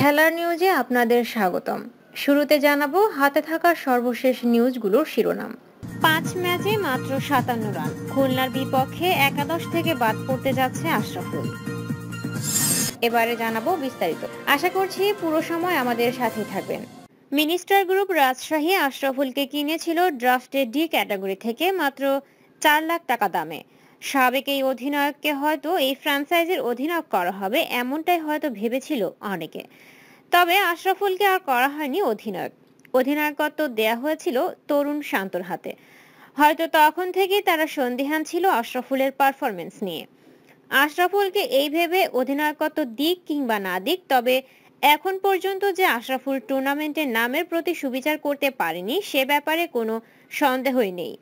খেলার নিউজে আপনাদের স্বাগতম শুরুতে জানাবো হাতে থাকা সর্বশেষ নিউজগুলোর শিরোনাম পাঁচ ম্যাচে মাত্র সাতান্ন রান খুলনার বিপক্ষে একাদশ থেকে বাদ পড়তে যাচ্ছে আশরাফুল এবারে জানাবো বিস্তারিত আশা করছি পুরো সময় আমাদের সাথে থাকবেন মিনিস্টার গ্রুপ রাজশাহী আশরাফুলকে কিনেছিল ড্রাফটে ডি ক্যাটাগরি থেকে মাত্র চার লাখ টাকা দামে সাবেক এই অধিনায়ককে হয়তো এই ফ্র্যাঞ্চাইজির অধিনায়ক করা হবে এমনটাই হয়তো ভেবেছিল অনেকে তবে আশরাফুলকে আর করা হয়নি অধিনায়ক অধিনায়কত্ব দেয়া হয়েছিল তরুণ শান্তর হাতে হয়তো তখন থেকেই তারা সন্দিহান ছিল আশরাফুলের পারফরমেন্স নিয়ে আশরাফুলকে এই ভেবে অধিনায়কত্ব দিক কিংবা না দিক তবে এখন পর্যন্ত যে আশরাফুল টুর্নামেন্টের নামের প্রতি সুবিচার করতে পারেনি সে ব্যাপারে কোনো সন্দেহই নেই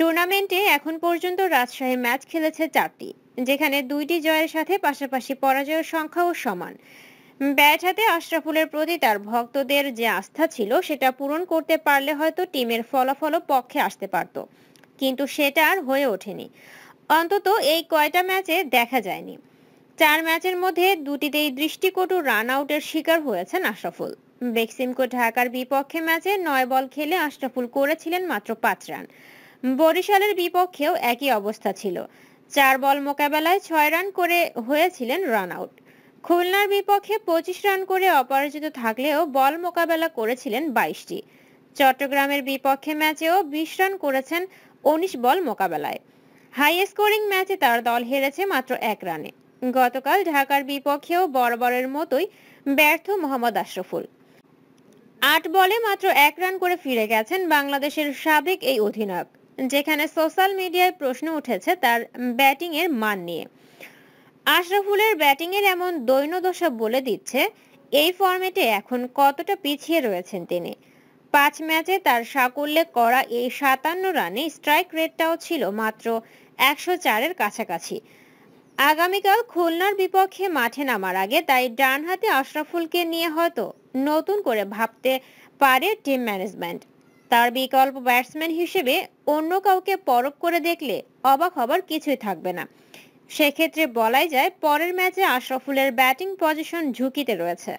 টুর্নামেন্টে এখন পর্যন্ত রাজশাহী ম্যাচ খেলেছে চারটি যেখানে দুইটি জয়ের সাথে পাশাপাশি পরাজয়ের সংখ্যাও সমান ব্যাট হাতে আশরাফুলের প্রতি তার ভক্তদের যে আস্থা ছিল সেটা পূরণ করতে পারলে হয়তো টিমের ফলাফলও পক্ষে আসতে পারত কিন্তু সেটা আর হয়ে ওঠেনি অন্তত এই কয়টা ম্যাচে দেখা যায়নি চার ম্যাচের মধ্যে দুটিতেই দৃষ্টিকটু রান আউটের শিকার হয়েছেন আশরাফুল বেক্সিমকো ঢাকার বিপক্ষে ম্যাচে নয় বল খেলে আশরাফুল করেছিলেন মাত্র পাঁচ রান বরিশালের বিপক্ষেও একই অবস্থা ছিল চার বল মোকাবেলায় ছয় রান করে হয়েছিলেন রান আউট খুলনার বিপক্ষে পঁচিশ রান করে অপরাজিত থাকলেও বল মোকাবেলা করেছিলেন বাইশটি চট্টগ্রামের বিপক্ষে ম্যাচেও বিশ রান করেছেন উনিশ বল মোকাবেলায় হাই স্কোরিং ম্যাচে তার দল হেরেছে মাত্র এক রানে গতকাল ঢাকার বিপক্ষেও বরাবরের মতোই ব্যর্থ মোহাম্মদ আশরফুল আট বলে মাত্র এক রান করে ফিরে গেছেন বাংলাদেশের সাবেক এই অধিনায়ক যেখানে সোশ্যাল মিডিয়ায় প্রশ্ন উঠেছে তার ব্যাটিংয়ের মান নিয়ে আশরাফুলের ব্যাটিংয়ের এমন দৈন্যদশা বলে দিচ্ছে এই ফরম্যাটে এখন কতটা পিছিয়ে রয়েছেন তিনি পাঁচ ম্যাচে তার সাকুল্যে করা এই সাতান্ন রানে স্ট্রাইক রেটটাও ছিল মাত্র একশো চারের কাছাকাছি আগামীকাল খুলনার বিপক্ষে মাঠে নামার আগে তাই ডান হাতে আশরাফুলকে নিয়ে হয়তো নতুন করে ভাবতে পারে টিম ম্যানেজমেন্ট তার বিকল্প ব্যাটসম্যান হিসেবে অন্য কাউকে পরখ করে দেখলে অবাক হবার কিছুই থাকবে না সেক্ষেত্রে বলাই যায় পরের ম্যাচে আশরাফুলের ব্যাটিং পজিশন ঝুঁকিতে রয়েছে